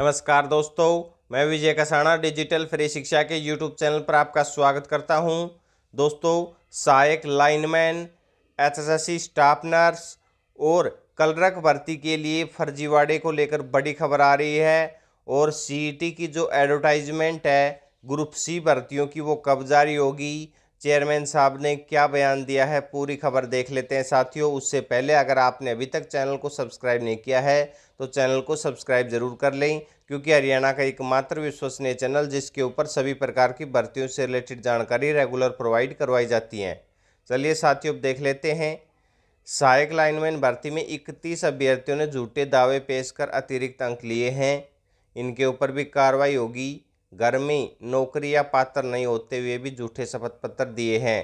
नमस्कार दोस्तों मैं विजय कसाणा डिजिटल फ्री शिक्षा के यूट्यूब चैनल पर आपका स्वागत करता हूं दोस्तों सहायक लाइनमैन एसएससी स्टाफ नर्स और कलरक भर्ती के लिए फर्जीवाड़े को लेकर बड़ी खबर आ रही है और सीईटी e की जो एडवर्टाइजमेंट है ग्रुप सी भर्तियों की वो कब जारी होगी चेयरमैन साहब ने क्या बयान दिया है पूरी खबर देख लेते हैं साथियों उससे पहले अगर आपने अभी तक चैनल को सब्सक्राइब नहीं किया है तो चैनल को सब्सक्राइब जरूर कर लें क्योंकि हरियाणा का एकमात्र विश्वसनीय चैनल जिसके ऊपर सभी प्रकार की भर्तियों से रिलेटेड जानकारी रेगुलर प्रोवाइड करवाई जाती हैं चलिए साथियों देख लेते हैं सहायक लाइनमैन भर्ती में इकतीस अभ्यर्थियों ने झूठे दावे पेश कर अतिरिक्त अंक लिए हैं इनके ऊपर भी कार्रवाई होगी गर्मी नौकरी या पात्र नहीं होते हुए भी झूठे शपथ पत्र दिए हैं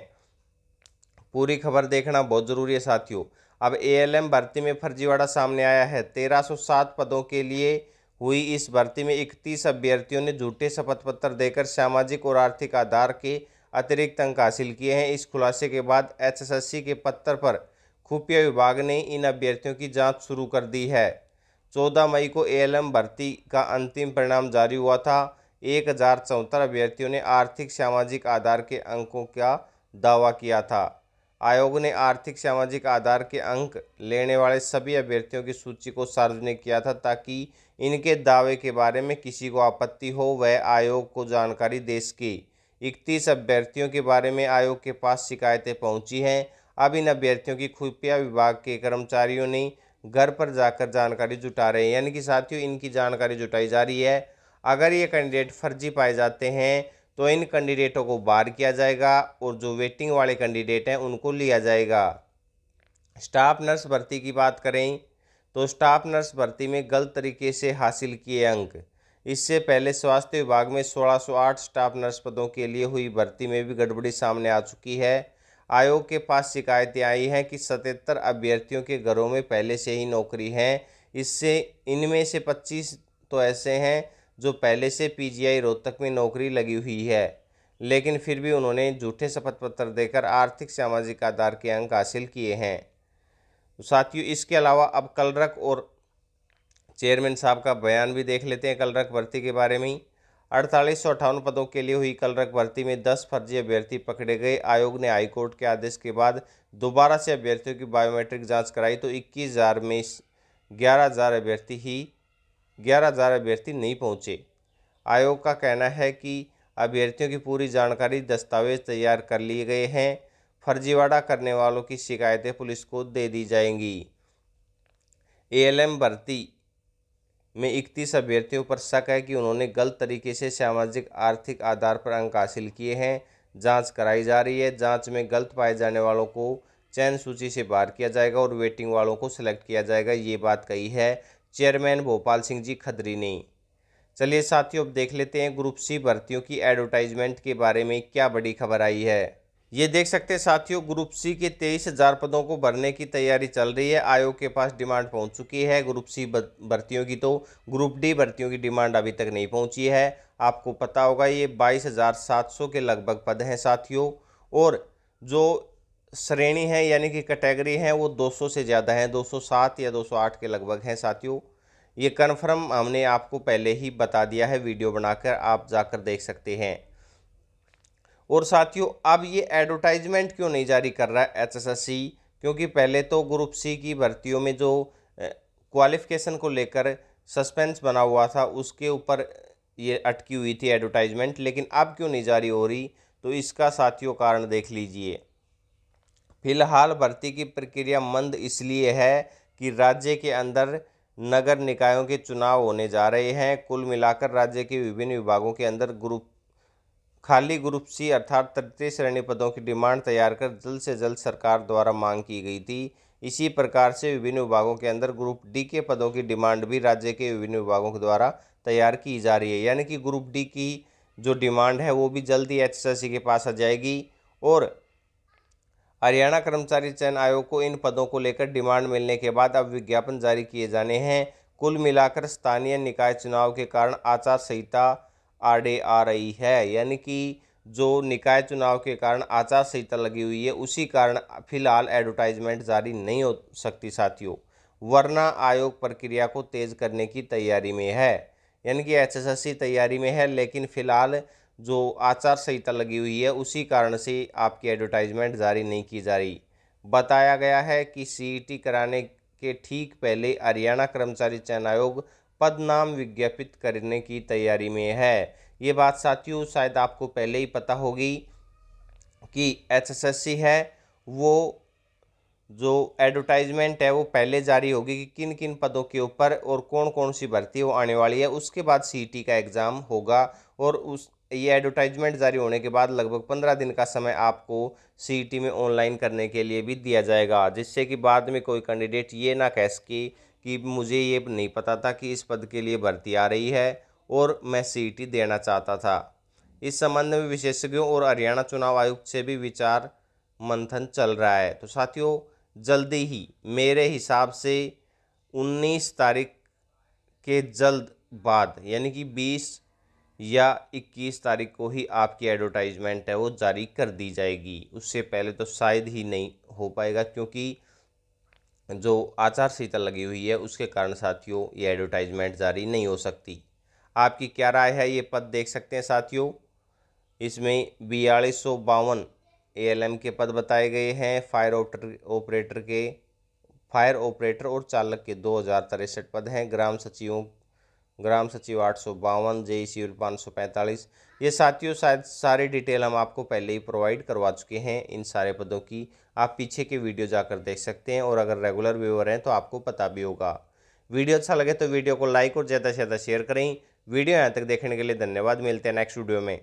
पूरी खबर देखना बहुत ज़रूरी है साथियों अब एएलएम भर्ती में फर्जीवाड़ा सामने आया है 1307 पदों के लिए हुई इस भर्ती में इकतीस अभ्यर्थियों ने झूठे शपथ पत्र देकर सामाजिक और आर्थिक आधार के अतिरिक्त अंक हासिल किए हैं इस खुलासे के बाद एचएसएससी के पत्थर पर खुफिया विभाग ने इन अभ्यर्थियों की जांच शुरू कर दी है 14 मई को एएलएम भर्ती का अंतिम परिणाम जारी हुआ था एक हज़ार चौहत्तर अभ्यर्थियों ने आर्थिक सामाजिक आधार के अंकों का दावा किया था आयोग ने आर्थिक सामाजिक आधार के अंक लेने वाले सभी अभ्यर्थियों की सूची को सार्वजनिक किया था ताकि इनके दावे के बारे में किसी को आपत्ति हो वह आयोग को जानकारी दे सके इकतीस अभ्यर्थियों के बारे में आयोग के पास शिकायतें पहुंची हैं अब इन अभ्यर्थियों की खुफिया विभाग के कर्मचारियों ने घर पर जाकर जानकारी जुटा रहे हैं यानी कि साथियों इनकी जानकारी जुटाई जा रही है अगर ये कैंडिडेट फर्जी पाए जाते हैं तो इन कैंडिडेटों को बार किया जाएगा और जो वेटिंग वाले कैंडिडेट हैं उनको लिया जाएगा स्टाफ नर्स भर्ती की बात करें तो स्टाफ नर्स भर्ती में गलत तरीके से हासिल किए अंक इससे पहले स्वास्थ्य विभाग में 1608 स्टाफ नर्स पदों के लिए हुई भर्ती में भी गड़बड़ी सामने आ चुकी है आयोग के पास शिकायतें आई हैं कि सतहत्तर अभ्यर्थियों के घरों में पहले से ही नौकरी हैं इससे इनमें से 25 तो ऐसे हैं जो पहले से पीजीआई रोहतक में नौकरी लगी हुई है लेकिन फिर भी उन्होंने झूठे शपथ पत्र देकर आर्थिक सामाजिक आधार के अंक हासिल किए हैं साथियों इसके अलावा अब कलरक और चेयरमैन साहब का बयान भी देख लेते हैं कलरक भर्ती के बारे में अड़तालीस सौ अठावन पदों के लिए हुई कलरक भर्ती में दस फर्जी अभ्यर्थी पकड़े गए आयोग ने हाईकोर्ट के आदेश के बाद दोबारा से अभ्यर्थियों की बायोमेट्रिक जांच कराई तो इक्कीस हज़ार में ग्यारह हज़ार अभ्यर्थी ही ग्यारह हज़ार अभ्यर्थी नहीं पहुँचे आयोग का कहना है कि अभ्यर्थियों की पूरी जानकारी दस्तावेज तैयार कर लिए गए हैं फर्जीवाड़ा करने वालों की शिकायतें पुलिस को दे दी जाएंगी एएलएम भर्ती में इकतीस अभ्यर्थियों पर शक है कि उन्होंने गलत तरीके से सामाजिक आर्थिक आधार पर अंक हासिल किए हैं जांच कराई जा रही है जांच में गलत पाए जाने वालों को चयन सूची से बाहर किया जाएगा और वेटिंग वालों को सिलेक्ट किया जाएगा ये बात कही है चेयरमैन भोपाल सिंह जी खदरी ने चलिए साथियों अब देख लेते हैं ग्रुप सी भर्तियों की एडवर्टाइजमेंट के बारे में क्या बड़ी खबर आई है ये देख सकते हैं साथियों ग्रुप सी के तेईस हज़ार पदों को भरने की तैयारी चल रही है आयोग के पास डिमांड पहुंच चुकी है ग्रुप सी भर्तियों की तो ग्रुप डी भर्तियों की डिमांड अभी तक नहीं पहुंची है आपको पता होगा ये बाईस हज़ार सात सौ के लगभग पद हैं साथियों और जो श्रेणी है यानी कि कैटेगरी है वो 200 से ज़्यादा है 207 या 208 के लगभग हैं साथियों ये कन्फर्म हमने आपको पहले ही बता दिया है वीडियो बनाकर आप जाकर देख सकते हैं और साथियों अब ये एडवर्टाइजमेंट क्यों नहीं जारी कर रहा है एच क्योंकि पहले तो ग्रुप सी की भर्तियों में जो क्वालिफिकेशन को लेकर सस्पेंस बना हुआ था उसके ऊपर ये अटकी हुई थी एडवर्टाइजमेंट लेकिन अब क्यों नहीं जारी हो रही तो इसका साथियों कारण देख लीजिए फिलहाल भर्ती की प्रक्रिया मंद इसलिए है कि राज्य के अंदर नगर निकायों के चुनाव होने जा रहे हैं कुल मिलाकर राज्य के विभिन्न विभागों के अंदर ग्रुप खाली ग्रुप सी अर्थात तृतीय श्रेणी पदों की डिमांड तैयार कर जल्द से जल्द सरकार द्वारा मांग की गई थी इसी प्रकार से विभिन्न विभागों के अंदर ग्रुप डी के पदों की डिमांड भी राज्य के विभिन्न विभागों के द्वारा तैयार की जा रही है यानी कि ग्रुप डी की जो डिमांड है वो भी जल्द ही एच के पास आ जाएगी और हरियाणा कर्मचारी चयन आयोग को इन पदों को लेकर डिमांड मिलने के बाद अब विज्ञापन जारी किए जाने हैं कुल मिलाकर स्थानीय निकाय चुनाव के कारण आचार संहिता आड़े आ रही है यानी कि जो निकाय चुनाव के कारण आचार संहिता लगी हुई है उसी कारण फिलहाल एडवर्टाइजमेंट जारी नहीं हो सकती साथियों वरना आयोग प्रक्रिया को तेज़ करने की तैयारी में है यानी कि एचएसएससी तैयारी में है लेकिन फिलहाल जो आचार संहिता लगी हुई है उसी कारण से आपकी एडवर्टाइजमेंट जारी नहीं की जा रही बताया गया है कि सीईटी e कराने के ठीक पहले हरियाणा कर्मचारी चयन आयोग पद नाम विज्ञापित करने की तैयारी में है ये बात साथियों शायद आपको पहले ही पता होगी कि एचएसएससी है वो जो एडवर्टाइजमेंट है वो पहले जारी होगी कि किन किन पदों के ऊपर और कौन कौन सी भर्ती वो आने वाली है उसके बाद सीईटी e का एग्ज़ाम होगा और उस ये एडवर्टाइजमेंट जारी होने के बाद लगभग पंद्रह दिन का समय आपको सी e में ऑनलाइन करने के लिए भी दिया जाएगा जिससे कि बाद में कोई कैंडिडेट ये ना कह सके कि मुझे ये नहीं पता था कि इस पद के लिए भर्ती आ रही है और मैं सी e देना चाहता था इस संबंध में विशेषज्ञों और हरियाणा चुनाव आयुक्त से भी विचार मंथन चल रहा है तो साथियों जल्दी ही मेरे हिसाब से 19 तारीख के जल्द बाद यानी कि बीस या 21 तारीख को ही आपकी एडवर्टाइजमेंट है वो जारी कर दी जाएगी उससे पहले तो शायद ही नहीं हो पाएगा क्योंकि जो आचार संहिता लगी हुई है उसके कारण साथियों ये एडवर्टाइजमेंट जारी नहीं हो सकती आपकी क्या राय है ये पद देख सकते हैं साथियों इसमें बयालीस सौ बावन ए के पद बताए गए हैं फायर ऑपरेटर के फायर ऑपरेटर और चालक के दो हज़ार तिरसठ पद हैं ग्राम सचिवों ग्राम सचिव आठ सौ बावन जेई सिविल पाँच सौ पैंतालीस ये साथियों शायद सारी डिटेल हम आपको पहले ही प्रोवाइड करवा चुके हैं इन सारे पदों की आप पीछे के वीडियो जाकर देख सकते हैं और अगर रेगुलर व्यूअर हैं तो आपको पता भी होगा वीडियो अच्छा लगे तो वीडियो को लाइक और ज़्यादा से ज़्यादा शेयर करें वीडियो यहाँ तक देखने के लिए धन्यवाद मिलते हैं नेक्स्ट वीडियो में